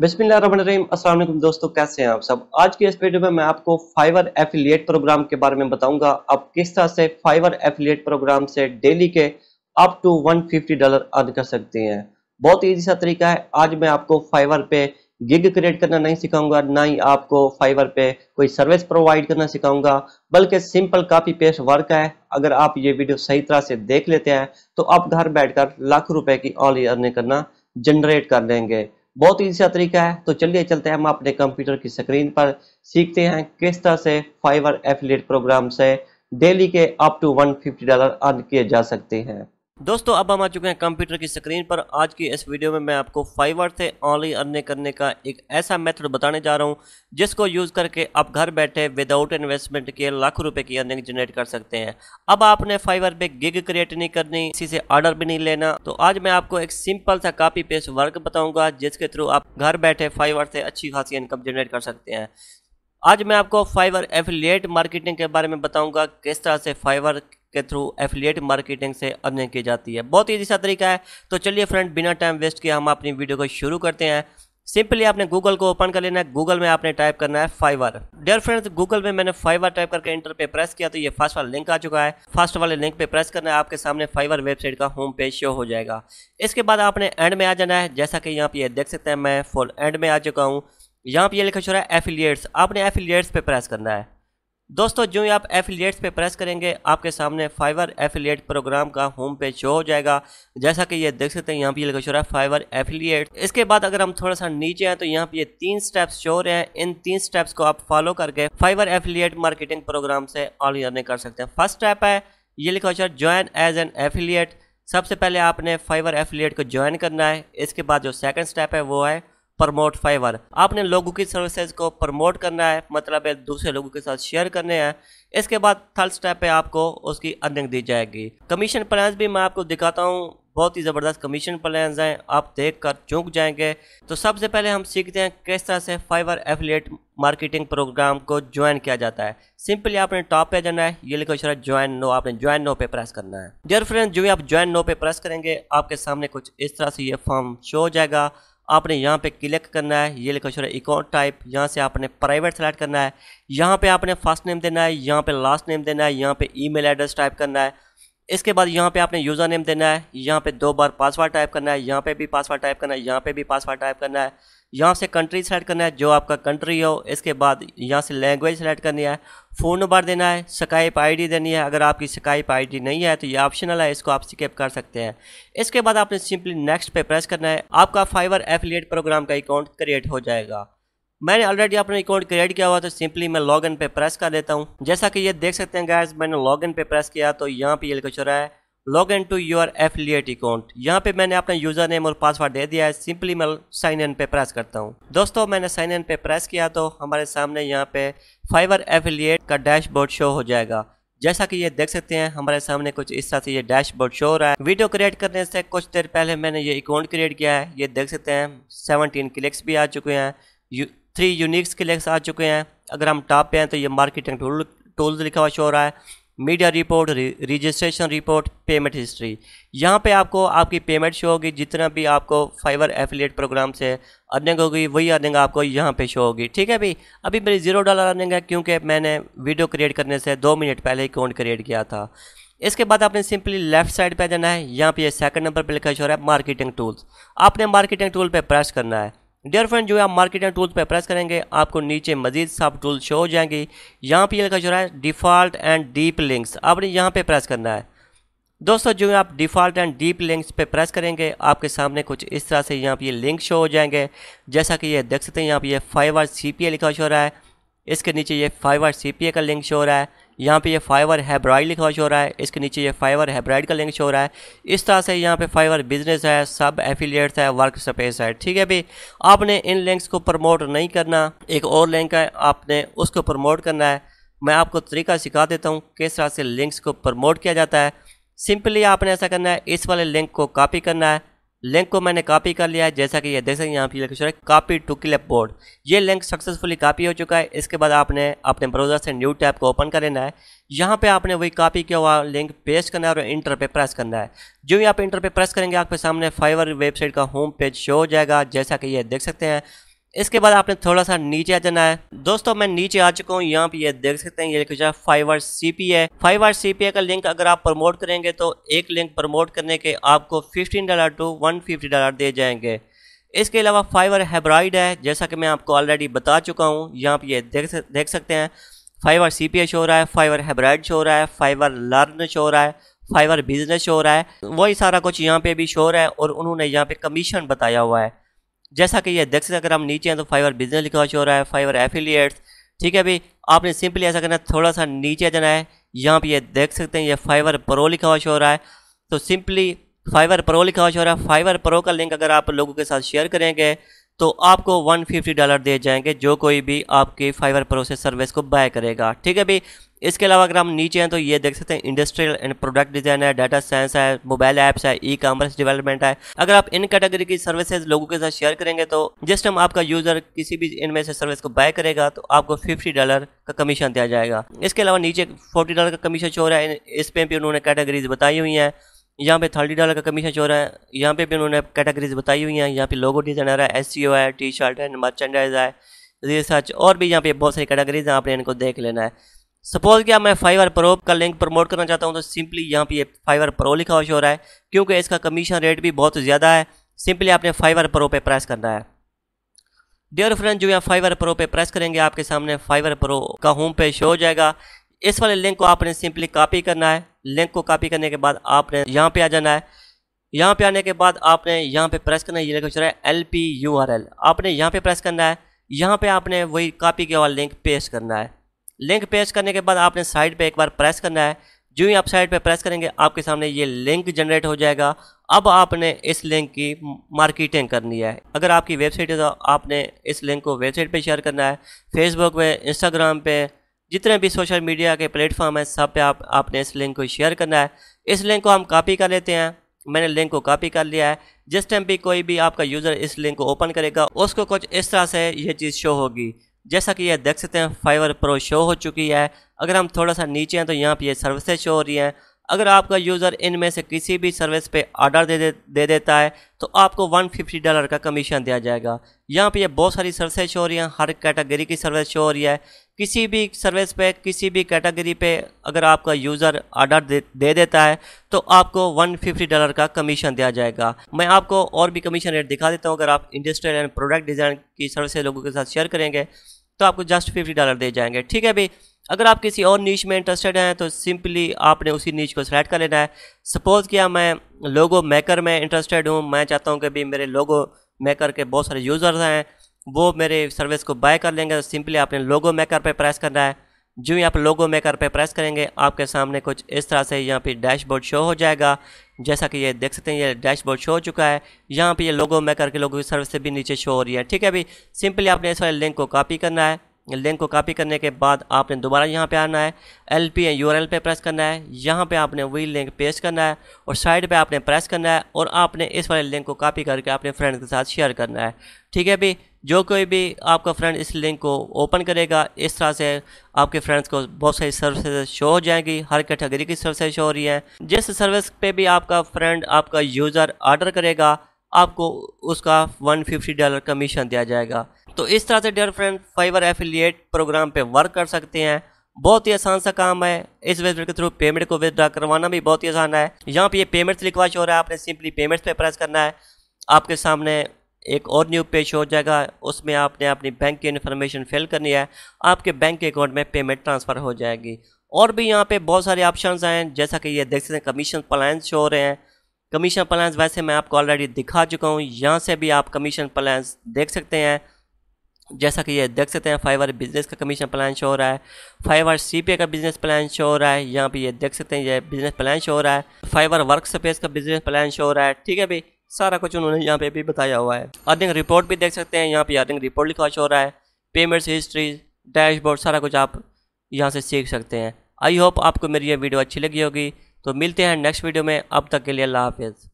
बिस्मिल्लाम दोस्तों कैसे हैं आप सब आज के इस वीडियो में मैं आपको फाइवर एफिलिएट प्रोग्राम के बारे में बताऊंगा आप किस तरह से फाइवर एफिलिएट प्रोग्राम से डेली के अप टू 150 डॉलर अर्न कर सकते हैं बहुत ईजी सा तरीका है आज मैं आपको फाइवर पे गिग क्रिएट करना नहीं सिखाऊंगा ना ही आपको फाइवर पे कोई सर्विस प्रोवाइड करना सिखाऊंगा बल्कि सिंपल कापी पेस्ट वर्क है अगर आप ये वीडियो सही तरह से देख लेते हैं तो आप घर बैठकर लाख रुपए की ऑल अर्निंग करना जनरेट कर लेंगे बहुत ही सा तरीका है तो चलिए चलते हैं हम अपने कंप्यूटर की स्क्रीन पर सीखते हैं किस तरह से फाइवर एफिलेट प्रोग्राम से डेली के अप टू 150 डॉलर अर्न किए जा सकते हैं दोस्तों अब हम आ चुके हैं कंप्यूटर की स्क्रीन पर आज की इस वीडियो में मैं आपको फाइवर से ऑनली अर्निंग करने का एक ऐसा मेथड बताने जा रहा हूं जिसको यूज़ करके आप घर बैठे विदाउट इन्वेस्टमेंट के लाखों रुपए की अर्निंग जनरेट कर सकते हैं अब आपने फाइवर पे गिग क्रिएट नहीं करनी किसी से ऑर्डर भी नहीं लेना तो आज मैं आपको एक सिंपल सा कापी पेस्ट वर्क बताऊँगा जिसके थ्रू आप घर बैठे फाइवर से अच्छी खासी इनकम जनरेट कर सकते हैं आज मैं आपको फाइवर एफिलिएट मार्केटिंग के बारे में बताऊंगा किस तरह से फाइवर के थ्रू एफिलिएट मार्केटिंग से अर्निंग की जाती है बहुत ईजी सा तरीका है तो चलिए फ्रेंड बिना टाइम वेस्ट किए हम अपनी वीडियो को शुरू करते हैं सिंपली आपने गूगल को ओपन कर लेना है गूगल में आपने टाइप करना है फाइवर डियर फ्रेंड्स गूगल में मैंने फाइवर टाइप करके इंटर पे प्रेस किया तो ये फर्स्ट वाला लिंक आ चुका है फर्स्ट वाले लिंक पे प्रेस करना है आपके सामने फाइवर वेबसाइट का होम पेज शो हो जाएगा इसके बाद आपने एंड में आ जाना है जैसा कि यहाँ पे देख सकते हैं मैं फुल एंड में आ चुका हूँ यहाँ पे ये लिखा हो है एफिलियट्स आपने एफिलियट्स पे प्रेस करना है दोस्तों जो ही आप एफिलिएट्स पे प्रेस करेंगे आपके सामने फाइवर एफिलिएट प्रोग्राम का होम पेज शो हो जाएगा जैसा कि ये देख सकते हैं यहाँ पे लगा शो रहा है फाइवर एफिलिएट इसके बाद अगर हम थोड़ा सा नीचे हैं तो यहाँ पे ये तीन स्टेप्स शो रहे हैं इन तीन स्टेप्स को आप फॉलो करके फाइवर एफिलिएट मार्केटिंग प्रोग्राम से ऑल अर्निंग कर सकते हैं फर्स्ट स्टेप है ये लिखा show join as an affiliate सबसे पहले आपने फाइवर एफिलिएट को ज्वाइन करना है इसके बाद जो सेकेंड स्टेप है वो है प्रमोट फाइवर आपने लोगों की सर्विसेज को प्रमोट करना है मतलब है दूसरे लोगों के साथ शेयर करने हैं इसके बाद थर्ड स्टेप है आपको उसकी अर्निंग दी जाएगी कमीशन प्लान भी मैं आपको दिखाता हूँ बहुत ही ज़बरदस्त कमीशन प्लान हैं आप देख कर चौंक जाएंगे तो सबसे पहले हम सीखते हैं किस तरह से फाइवर एफिलेट मार्केटिंग प्रोग्राम को ज्वाइन किया जाता है सिंपली आपने टॉप पे जाना है ये लिखो इशारा ज्वाइन नो आपने ज्वाइन नो पे प्रेस करना है डियर फ्रेंड जो भी आप ज्वाइन नो पे प्रेस करेंगे आपके सामने कुछ इस तरह से ये फॉर्म शो हो जाएगा आपने यहाँ पे क्लिक करना है ये लिखा छोड़ा अकाउंट टाइप यहाँ से आपने प्राइवेट सेलेक्ट करना है यहाँ पे आपने फर्स्ट नेम देना है यहाँ पे लास्ट नेम देना है यहाँ पे ईमेल एड्रेस टाइप करना है इसके बाद यहाँ पे आपने यूज़र नेम देना है यहाँ पे दो बार पासवर्ड टाइप करना है यहाँ पे भी पासवर्ड टाइप करना है यहाँ पे भी पासवर्ड टाइप करना है यहाँ से कंट्री सेलेक्ट करना है जो आपका कंट्री हो इसके बाद यहाँ से लैंग्वेज सेलेक्ट करनी है फ़ोन नंबर देना है स्काइप आईडी देनी है अगर आपकी स्काइप आईडी नहीं है तो ये ऑप्शनल है इसको आप स्किप कर सकते हैं इसके बाद आपने सिंपली नेक्स्ट पे प्रेस करना है आपका फाइवर एफिलियट प्रोग्राम का अकाउंट क्रिएट हो जाएगा मैंने ऑलरेडी अपना अकाउंट क्रिएट किया हुआ तो सिंपली मैं इन पे प्रेस कर देता हूँ जैसा कि ये देख सकते हैं गैस मैंने इन पे प्रेस किया तो यहाँ पर ये लिखा चुरा है log in to your affiliate account यहाँ पे मैंने अपना यूजर नेम और पासवर्ड दे दिया है सिंपली मैं साइन इन पे प्रेस करता हूँ दोस्तों मैंने साइन इन पे प्रेस किया तो हमारे सामने यहाँ पे फाइवर एफिलियट का डैशबोर्ड शो हो जाएगा जैसा कि ये देख सकते हैं हमारे सामने कुछ इस तरह से ये डैशबोर्ड शो हो रहा है वीडियो क्रिएट करने से कुछ देर पहले मैंने ये अकाउंट क्रिएट किया है ये देख सकते हैं सेवनटीन क्लिक्स भी आ चुके हैं थ्री यूनिक्स क्लिक्स आ चुके हैं अगर हम टॉप पे हैं तो ये मार्केटिंग टूल टूल्स लिखा हुआ शो हो रहा है media report registration report payment history यहाँ पे आपको आपकी पेमेंट शो होगी जितना भी आपको फाइवर एफिलेट प्रोग्राम से अर्निंग होगी वही अर्निंग आपको यहाँ पे शो होगी ठीक है भाई अभी मेरी ज़ीरो डॉलर अर्निंग है क्योंकि मैंने वीडियो क्रिएट करने से दो मिनट पहले ही अकाउंट क्रिएट किया था इसके बाद आपने सिंपली लेफ्ट साइड पर जाना है यहाँ पर सेकंड नंबर पर लिखा शोर है मार्केटिंग टूल्स आपने मार्केटिंग टूल पर प्रेस करना है डियर फ्रेंड जो है आप मार्केट एंड टूल्स पर प्रेस करेंगे आपको नीचे मजीद सब टूल शो हो जाएंगे यहाँ पर ये लिखा जो है डिफ़ॉल्ट एंड डीप लिंक्स आपने यहाँ पे प्रेस करना है दोस्तों जो है आप डिफ़ॉल्ट एंड डीप लिंक्स पे प्रेस करेंगे आपके सामने कुछ इस तरह से यहाँ पे ये लिंक शो हो जाएंगे जैसा कि ये देख सकते हैं यहाँ पे ये फाइव आर सी लिखा शो हो रहा है इसके नीचे ये फाइव आर सी का लिंक शो हो रहा है यहाँ पे ये फाइवर हैब्राइड लिखा हुआ हो रहा है इसके नीचे ये फाइवर हैब्राइड का लिंक शो हो रहा है इस तरह से यहाँ पे फाइवर बिजनेस है सब एफिलियट्स है वर्क स्पेस है ठीक है भाई आपने इन लिंक्स को प्रमोट नहीं करना एक और लिंक है आपने उसको प्रमोट करना है मैं आपको तरीका सिखा देता हूँ किस तरह से लिंक्स को प्रमोट किया जाता है सिंपली आपने ऐसा करना है इस वाले लिंक को कॉपी करना है लिंक को मैंने कॉपी कर लिया है जैसा कि ये देख सकते हैं यहाँ पे है कॉपी टू क्लिप बोर्ड ये लिंक सक्सेसफुली कॉपी हो चुका है इसके बाद आपने अपने ब्राउज़र से न्यू टैब को ओपन कर लेना है यहाँ पे आपने वही कॉपी किया हुआ लिंक पेस्ट करना है और इंटर पे प्रेस करना है जो ही आप इंटर पे प्रेस करेंगे आपके सामने फाइवर वेबसाइट का होम पेज शो हो जाएगा जैसा कि ये देख सकते हैं इसके बाद आपने थोड़ा सा नीचे आ जाना है दोस्तों मैं नीचे आ चुका हूँ यहाँ पे ये देख सकते हैं ये लिखा फाइव आर सी पी है फाइव आर सी पी का लिंक अगर आप प्रमोट करेंगे तो एक लिंक प्रमोट करने के आपको fifteen dollar to one fifty dollar दिए जाएंगे इसके अलावा फाइवर हेब्राइड है जैसा कि मैं आपको ऑलरेडी बता चुका हूँ यहाँ पे ये देख देख सकते हैं फाइवर सी पी शो हो रहा है फाइवर हेब्राइड शो हो रहा है फाइवर लर्न शो हो रहा है फाइवर बिजनेस शो हो रहा है वही सारा कुछ यहाँ पे भी शो रहा है और उन्होंने यहाँ पे कमीशन बताया हुआ है जैसा कि ये देख सकते अगर हम नीचे हैं तो फाइवर बिजनेस लिखा शो हो रहा है फाइवर एफिलिएट्स ठीक है भाई आपने सिंपली ऐसा करना थोड़ा सा नीचे जाना है यहाँ पे ये देख सकते हैं ये फाइवर प्रो लिखा हुआ शो हो रहा है तो सिंपली फाइवर प्रो लिखा हुआ शो हो रहा है फाइवर प्रो का लिंक अगर आप लोगों के साथ शेयर करेंगे तो आपको फिफ्टी डॉलर दिए जाएंगे जो कोई भी आपकी फाइवर प्रो से सर्विस को बाय करेगा ठीक है भाई इसके अलावा अगर हम नीचे हैं तो ये देख सकते हैं इंडस्ट्रियल एंड प्रोडक्ट डिजाइन है डाटा साइंस है मोबाइल ऐप्स है ई कॉमर्स डेवलपमेंट है अगर आप इन कैटेगरी की सर्विसेज लोगों के साथ शेयर करेंगे तो जिस टाइम आपका यूजर किसी भी इनमें से सर्विस को बाय करेगा तो आपको फिफ्टी डॉलर का कमीशन दिया जाएगा इसके अलावा नीचे फोर्टी डॉलर का कमीशन चोर है इस पे भी उन्होंने कैटेगरीज बताई हुई हैं यहाँ पे थर्टी डॉलर का कमीशन चोर है यहाँ पे भी उन्होंने कैटेगरीज बताई हुई हैं यहाँ पे लोगो डिजाइनर है एस e है टी शर्ट है मर्चेंडाइज है रिसर्च और भी यहाँ पे बहुत सारी कैटेगरीज हैं आपने इनको देख लेना है सपोज क्या मैं फाइवर प्रो का लिंक प्रमोट करना चाहता हूँ तो सिंपली यहाँ पे फाइवर प्रो लिखा हुआ हो रहा है क्योंकि इसका कमीशन रेट भी बहुत ज़्यादा है सिंपली आपने फाइवर प्रो पे प्रेस करना है डियर फ्रेंड जो यहाँ फाइवर प्रो पे प्रेस करेंगे आपके सामने फाइवर प्रो का होम पे शो हो जाएगा इस वाले लिंक को आपने सिंपली कापी करना है लिंक को कापी करने के बाद आपने यहाँ पर आ जाना है यहाँ पर आने के बाद आपने यहाँ पर प्रेस करना है ये लिखा हो रहा है L P U R L आपने यहाँ पर प्रेस करना है यहाँ पर आपने वही कापी किया हुआ लिंक पेस्ट करना है लिंक पेश करने के बाद आपने साइड पे एक बार प्रेस करना है जो ही आप साइड पे प्रेस करेंगे आपके सामने ये लिंक जनरेट हो जाएगा अब आपने इस लिंक की मार्केटिंग करनी है अगर आपकी वेबसाइट है तो आपने इस लिंक को वेबसाइट पे शेयर करना है फेसबुक पे इंस्टाग्राम पे जितने भी सोशल मीडिया के प्लेटफॉर्म हैं सब पे आप आपने इस लिंक को शेयर करना है इस लिंक को हम कॉपी कर लेते हैं मैंने लिंक को कॉपी कर लिया है जिस टाइम भी कोई भी आपका यूज़र इस लिंक को ओपन करेगा उसको कुछ इस तरह से ये चीज़ शो होगी जैसा कि यह देख सकते हैं फाइवर प्रो शो हो चुकी है अगर हम थोड़ा सा नीचे हैं तो यहाँ पर यह सर्विसेज शो हो रही हैं अगर आपका यूज़र इनमें से किसी भी सर्विस पे आर्डर दे दे दे देता है तो आपको 150 डॉलर का कमीशन दिया जाएगा यहाँ पे ये बहुत सारी सर्विसेज हो रही हैं हर कैटेगरी की सर्विस शो हो रही है किसी भी सर्विस पे किसी भी कैटेगरी पे अगर आपका यूज़र आर्डर दे, दे देता है तो आपको 150 डॉलर का कमीशन दिया जाएगा मैं आपको और भी कमीशन रेट दिखा देता हूँ अगर आप इंडस्ट्रियल एंड प्रोडक्ट डिज़ाइन की सर्विसेज लोगों के साथ शेयर करेंगे तो आपको जस्ट फिफ्टी डॉलर दे जाएंगे ठीक है भाई अगर आप किसी और नीच में इंटरेस्टेड हैं तो सिंपली आपने उसी नीच को सिलेक्ट कर लेना है सपोज़ किया मैं लोगो मेकर में इंटरेस्टेड हूँ मैं चाहता हूँ कि भी मेरे लोगो मेकर के बहुत सारे यूज़र्स हैं वो मेरे सर्विस को बाय कर लेंगे तो सिंपली आपने लोगो मेकर पर प्रेस करना है जो यहाँ पर लोगो मेकर पे प्रेस करेंगे आपके सामने कुछ इस तरह से यहाँ पे डैशबोर्ड शो हो जाएगा जैसा कि ये देख सकते हैं ये डैशबोर्ड शो हो चुका है यहाँ पे ये लोगो मेकर के लोगों की सर्विस से भी नीचे शो हो रही है ठीक है अभी सिंपली आपने इस वाले लिंक को कॉपी करना है लिंक को कॉपी करने के बाद आपने दोबारा यहाँ पे आना है एल पी यू पे प्रेस करना है यहाँ पे आपने वही लिंक पेस्ट करना है और साइड पे आपने प्रेस करना है और आपने इस वाले लिंक को कॉपी करके अपने फ्रेंड के साथ शेयर करना है ठीक है भाई जो कोई भी आपका फ्रेंड इस लिंक को ओपन करेगा इस तरह से आपके फ्रेंड्स को बहुत सारी सर्विसेज शो हो जाएंगी हर कैटेगरी की सर्विसेज शो हो रही हैं जिस सर्विस पे भी आपका फ्रेंड आपका यूज़र ऑर्डर करेगा आपको उसका 150 डॉलर कमीशन दिया जाएगा तो इस तरह से dear friend Fiverr affiliate program पे वर्क कर सकते हैं बहुत ही आसान सा काम है इस वेबसाइट के थ्रू पेमेंट को विदड्रा करवाना भी बहुत ही आसान है यहाँ पे ये पेमेंट्स लिखवा शो रहा है आपने सिंपली पेमेंट्स पे प्रेस करना है आपके सामने एक और न्यू पेज हो जाएगा उसमें आपने अपनी बैंक की इन्फॉर्मेशन फिल करनी है आपके बैंक के अकाउंट में पेमेंट ट्रांसफ़र हो जाएगी और भी यहाँ पर बहुत सारे ऑप्शन हैं जैसा कि ये देख सकते हैं कमीशन प्लान शो हो रहे हैं कमीशन प्लान वैसे मैं आपको ऑलरेडी दिखा चुका हूँ यहाँ से भी आप कमीशन प्लान देख सकते हैं जैसा कि ये देख सकते हैं फाइव आर बिजनेस का कमीशन प्लान शो हो रहा है फाइव आर सी का बिजनेस प्लान शो हो रहा है यहाँ पे ये देख सकते हैं ये बिजनेस प्लान शो हो रहा है फाइव आर वर्क स्पेस का बिजनेस प्लान शो हो रहा है ठीक है भाई सारा कुछ उन्होंने यहाँ पे भी बताया हुआ है अर्निंग रिपोर्ट भी देख सकते हैं यहाँ पे अर्निंग रिपोर्ट लिखा शो हो रहा है पेमेंट्स हिस्ट्री डैशबोर्ड सारा कुछ आप यहाँ से सीख सकते हैं आई होप आपको मेरी ये वीडियो अच्छी लगी होगी तो मिलते हैं नेक्स्ट वीडियो में अब तक के लिए अल्लाह हाफिज़